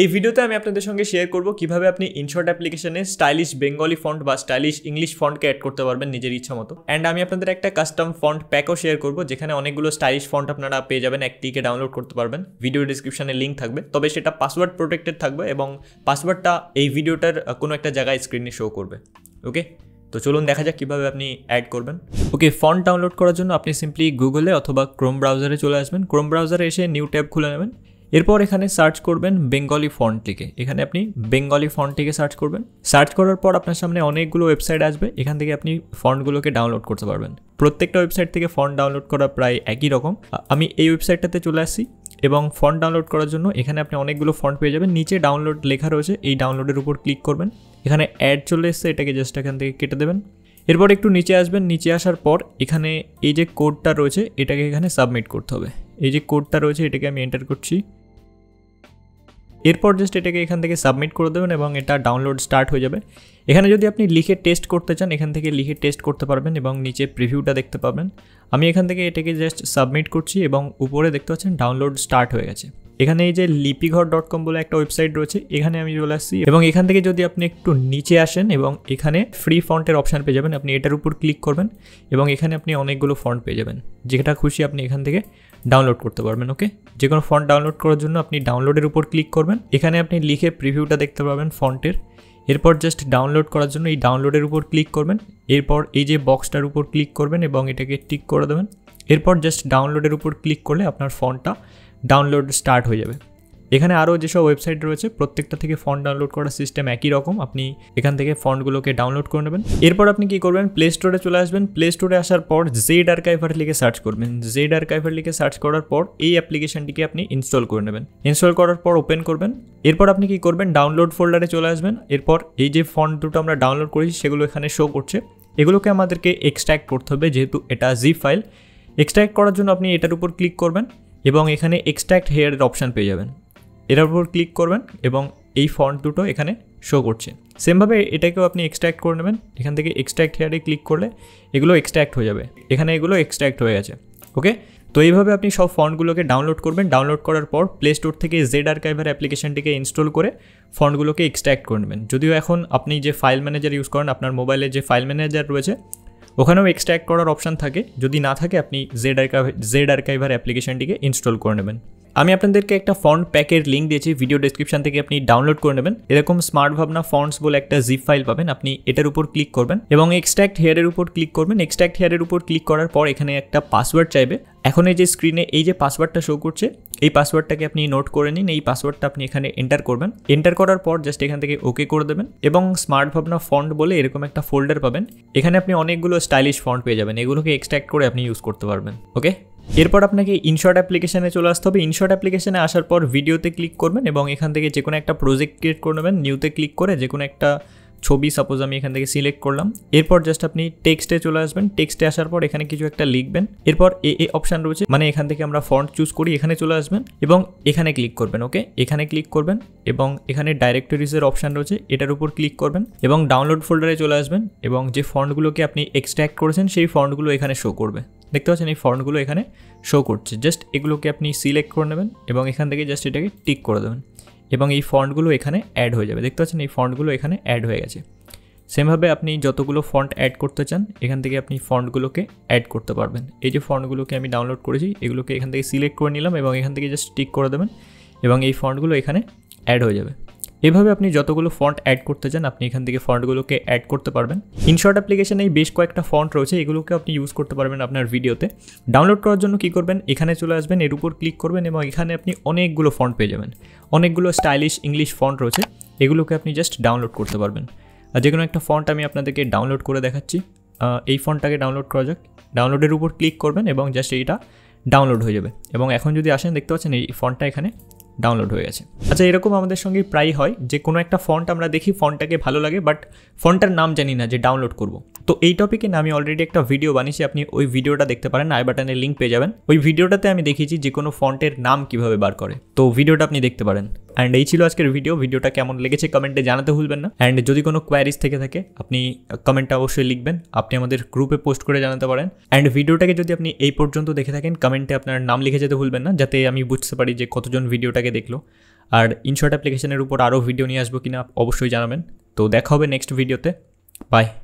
এই ভিডিওতে আমি আপনাদের সঙ্গে শেয়ার করব কিভাবে আপনি ইনশর্ট অ্যাপ্লিকেশনে স্টাইলিশ বেঙ্গলি ফন্ট বা স্টাইলিশ ইংলিশ ফন্টকে অ্যাড করতে পারবেন নিজের ইচ্ছা মতো অ্যান্ড আমি আপনাদের একটা কাস্টম ফন্ট প্যাকও শেয়ার করব যেখানে অনেকগুলো স্টাইলিশ ফন্ট আপনারা পেয়ে যাবেন একটিকে ডাউনলোড করতে পারবেন ভিডিও ডিসক্রিপশনে লিঙ্ক থাকবে তবে সেটা পাসওয়ার্ড প্রোটেক্টেড থাকবে এবং পাসওয়ার্ডটা এই ভিডিওটার কোনো একটা জায়গায় স্ক্রিনে শো করবে ওকে তো চলুন দেখা যাক কীভাবে আপনি অ্যাড করবেন ওকে ফন্ট ডাউনলোড করার জন্য আপনি সিম্পলি গুগলে অথবা ক্রোম ব্রাউজারে চলে আসবেন ক্রোম ব্রাউজারে এসে নিউ ট্যাব খুলে নেবেন এরপর এখানে সার্চ করবেন বেঙ্গলি ফন্টটিকে এখানে আপনি বেঙ্গলি ফন্টটিকে সার্চ করবেন সার্চ করার পর আপনার সামনে অনেকগুলো ওয়েবসাইট আসবে এখান থেকে আপনি ফন্টগুলোকে ডাউনলোড করতে পারবেন প্রত্যেকটা ওয়েবসাইট থেকে ফন্ট ডাউনলোড করা প্রায় একই রকম আমি এই ওয়েবসাইটটাতে চলে আসছি এবং ফন্ট ডাউনলোড করার জন্য এখানে আপনি অনেকগুলো ফন্ট পেয়ে যাবেন নিচে ডাউনলোড লেখা রয়েছে এই ডাউনলোডের উপর ক্লিক করবেন এখানে অ্যাড চলে এসছে এটাকে জাস্ট এখান থেকে কেটে দেবেন এরপর একটু নিচে আসবেন নিচে আসার পর এখানে এই যে কোডটা রয়েছে এটাকে এখানে সাবমিট করতে হবে এই যে কোডটা রয়েছে এটাকে আমি এন্টার করছি এরপর জাস্ট এটাকে এখান থেকে সাবমিট করে দেবেন এবং এটা ডাউনলোড স্টার্ট হয়ে যাবে এখানে যদি আপনি লিখে টেস্ট করতে চান এখান থেকে লিখে টেস্ট করতে পারবেন এবং নিচে প্রিভিউটা দেখতে পাবেন আমি এখান থেকে এটাকে জাস্ট সাবমিট করছি এবং উপরে দেখতে পাচ্ছেন ডাউনলোড স্টার্ট হয়ে গেছে এখানে এই যে লিপিঘর ডট কম বলে একটা ওয়েবসাইট রয়েছে এখানে আমি চলে আসছি এবং এখান থেকে যদি আপনি একটু নিচে আসেন এবং এখানে ফ্রি ফন্টের অপশান পেয়ে যাবেন আপনি এটার উপর ক্লিক করবেন এবং এখানে আপনি অনেকগুলো ফন্ট পেয়ে যাবেন যেটা খুশি আপনি এখান থেকে ডাউনলোড করতে পারবেন ওকে যে কোনো ফন্ট ডাউনলোড করার জন্য আপনি ডাউনলোডের উপর ক্লিক করবেন এখানে আপনি লিখে প্রিভিউটা দেখতে পাবেন ফন্টের এরপর জাস্ট ডাউনলোড করার জন্য এই ডাউনলোডের উপর ক্লিক করবেন এরপর এই যে বক্সটার উপর ক্লিক করবেন এবং এটাকে টিক করে দেবেন এরপর জাস্ট ডাউনলোডের উপর ক্লিক করলে আপনার ফন্টটা ডাউনলোড স্টার্ট হয়ে যাবে এখানে আরও যেসব ওয়েবসাইট রয়েছে প্রত্যেকটা থেকে ফন্ড ডাউনলোড করার সিস্টেম একই রকম আপনি এখান থেকে ফন্ডগুলোকে ডাউনলোড করে নেবেন এরপর আপনি কি করবেন প্লে স্টোরে চলে আসবেন প্লে স্টোরে আসার পর জেড আর্কাইভার লিখে সার্চ করবেন জেড কাইভার লিখে সার্চ করার পর এই অ্যাপ্লিকেশনটিকে আপনি ইনস্টল করে নেবেন ইনস্টল করার পর ওপেন করবেন এরপর আপনি কি করবেন ডাউনলোড ফোল্ডারে চলে আসবেন এরপর এই যে ফন্ড দুটো আমরা ডাউনলোড করেছি সেগুলো এখানে শো করছে এগুলোকে আমাদেরকে এক্সট্র্যাক্ট করতে হবে যেহেতু এটা জি ফাইল এক্সট্র্যাক্ট করার জন্য আপনি এটার উপর ক্লিক করবেন এবং এখানে এক্সট্র্যাক্ট হেয়ারের অপশান পেয়ে যাবেন এটার উপর ক্লিক করবেন এবং এই ফন্ট দুটো এখানে শো করছে সেমভাবে এটাকেও আপনি এক্সট্র্যাক্ট করে নেবেন এখান থেকে এক্সট্র্যাক্ট হেয়ারে ক্লিক করলে এগুলো এক্সট্র্যাক্ট হয়ে যাবে এখানে এগুলো এক্সট্র্যাক্ট হয়ে গেছে ওকে তো এইভাবে আপনি সব ফন্টগুলোকে ডাউনলোড করবেন ডাউনলোড করার পর প্লে স্টোর থেকে জেড কাইভার অ্যাপ্লিকেশনটিকে ইনস্টল করে ফন্টগুলোকে এক্সট্র্যাক্ট করে নেবেন যদিও এখন আপনি যে ফাইল ম্যানেজার ইউজ করেন আপনার মোবাইলে যে ফাইল ম্যানেজার রয়েছে ওখানেও এক্সট্র্যাক্ট করার অপশান থাকে যদি না থাকে আপনি জেড কাইভার জেড কাইভার অ্যাপ্লিকেশনটিকে ইনস্টল করে নেবেন আমি আপনাদেরকে একটা ফন্ট প্যাকের লিঙ্ক দিয়েছি ভিডিও ডিসক্রিপশন থেকে আপনি ডাউনলোড করে নেবেন এরকম স্মার্ট ভাবনা ফন্টস বলে একটা জিপ ফাইল পাবেন আপনি এটার উপর ক্লিক করবেন এবং এক্সট্র্যাক্ট হেয়ারের উপর ক্লিক করবেন এক্সট্র্যাক্ট হেয়ারের উপর ক্লিক করার পর এখানে একটা পাসওয়ার্ড চাইবে এখন এই যে স্ক্রিনে এই যে পাসওয়ার্ডটা শো করছে এই পাসওয়ার্ডটাকে আপনি নোট করে নিন এই পাসওয়ার্ডটা আপনি এখানে এন্টার করবেন এন্টার করার পর জাস্ট এখান থেকে ওকে করে দেবেন এবং স্মার্ট ভাবনা ফন্ড বলে এরকম একটা ফোল্ডার পাবেন এখানে আপনি অনেকগুলো স্টাইলিশ ফন্ড পেয়ে যাবেন এগুলোকে এক্সট্র্যাক্ট করে আপনি ইউজ করতে পারবেন ওকে এরপর আপনাকে ইনশর্ট অ্যাপ্লিকেশানে চলে আসতে হবে ইনশর্ট অ্যাপ্লিকেশানে আসার পর ভিডিওতে ক্লিক করবেন এবং এখান থেকে যে কোনো একটা প্রজেক্ট ক্রিয়েট করে নেবেন নিউতে ক্লিক করে যে কোনো একটা ছবি সাপোজ আমি এখান থেকে সিলেক্ট করলাম এরপর জাস্ট আপনি টেক্সটে চলে আসবেন টেক্সটে আসার পর এখানে কিছু একটা লিখবেন এরপর এ এ অপশান রয়েছে মানে এখান থেকে আমরা ফন্ট চুজ করি এখানে চলে আসবেন এবং এখানে ক্লিক করবেন ওকে এখানে ক্লিক করবেন এবং এখানে ডাইরেক্টরিজের অপশান রয়েছে এটার উপর ক্লিক করবেন এবং ডাউনলোড ফোল্ডারে চলে আসবেন এবং যে ফন্ডগুলোকে আপনি এক্সট্র্যাক্ট করেছেন সেই ফন্ডগুলো এখানে শো করবে দেখতে পাচ্ছেন এই ফন্ডগুলো এখানে শো করছে জাস্ট এগুলোকে আপনি সিলেক্ট করে নেবেন এবং এখান থেকে জাস্ট এটাকে টিক করে দেবেন এবং এই ফন্টগুলো এখানে অ্যাড হয়ে যাবে দেখতে পাচ্ছেন এই ফন্টগুলো এখানে অ্যাড হয়ে গেছে সেমভাবে আপনি যতগুলো ফন্ট অ্যাড করতে চান এখান থেকে আপনি ফন্টগুলোকে অ্যাড করতে পারবেন এই যে ফন্টগুলোকে আমি ডাউনলোড করেছি এগুলোকে এখান থেকে সিলেক্ট করে নিলাম এবং এখান থেকে জাস্ট টিক করে দেবেন এবং এই ফন্টগুলো এখানে অ্যাড হয়ে যাবে এভাবে আপনি যতগুলো ফন্ট অ্যাড করতে চান আপনি এখান থেকে ফন্টগুলোকে অ্যাড করতে পারবেন ইনশর্ট এই বেশ কয়েকটা ফন্ট রয়েছে এগুলোকে আপনি ইউজ করতে পারবেন আপনার ভিডিওতে ডাউনলোড করার জন্য কি করবেন এখানে চলে আসবেন এর উপর ক্লিক করবেন এবং এখানে আপনি অনেকগুলো ফন্ট পেয়ে যাবেন অনেকগুলো স্টাইলিশ ইংলিশ ফন্ট রয়েছে এগুলোকে আপনি জাস্ট ডাউনলোড করতে পারবেন আর যে কোনো একটা ফন্ট আমি আপনাদেরকে ডাউনলোড করে দেখাচ্ছি এই ফন্টটাকে ডাউনলোড করা যাক ডাউনলোডের উপর ক্লিক করবেন এবং জাস্ট এইটা ডাউনলোড হয়ে যাবে এবং এখন যদি আসেন দেখতে পাচ্ছেন এই ফন্টটা এখানে ডাউনলোড হয়ে গেছে আচ্ছা এরকম আমাদের সঙ্গে প্রায় হয় যে কোনো একটা ফন্ট আমরা দেখি ফন্টটাকে ভালো লাগে বাট ফন্টটার নাম জানি না যে ডাউনলোড করব তো এই টপিকে আমি অলরেডি একটা ভিডিও বানিয়েছি আপনি ওই ভিডিওটা দেখতে পারেন আই বাটনের লিঙ্ক পেয়ে যাবেন ওই ভিডিওটাতে আমি দেখিয়েছি যে কোনো ফন্টের নাম কিভাবে বার করে তো ভিডিওটা আপনি দেখতে পারেন অ্যান্ড এই ছিল আজকের ভিডিও ভিডিওটা কেমন লেগেছে কমেন্টে জানাতে ভুলবেন না অ্যান্ড যদি কোনো কোয়ারিজ থেকে থাকে আপনি কমেন্টটা অবশ্যই লিখবেন আপনি আমাদের গ্রুপে পোস্ট করে জানাতে পারেন অ্যান্ড ভিডিওটাকে যদি আপনি এই পর্যন্ত দেখে থাকেন কমেন্টে আপনার নাম লিখে যেতে ভুলবেন না যাতে আমি বুঝতে পারি যে কতজন ভিডিওটাকে দেখলো আর ইনশর্ট অ্যাপ্লিকেশনের উপর আরও ভিডিও নিয়ে আসবো কিনা অবশ্যই জানাবেন তো দেখা হবে নেক্সট ভিডিওতে বাই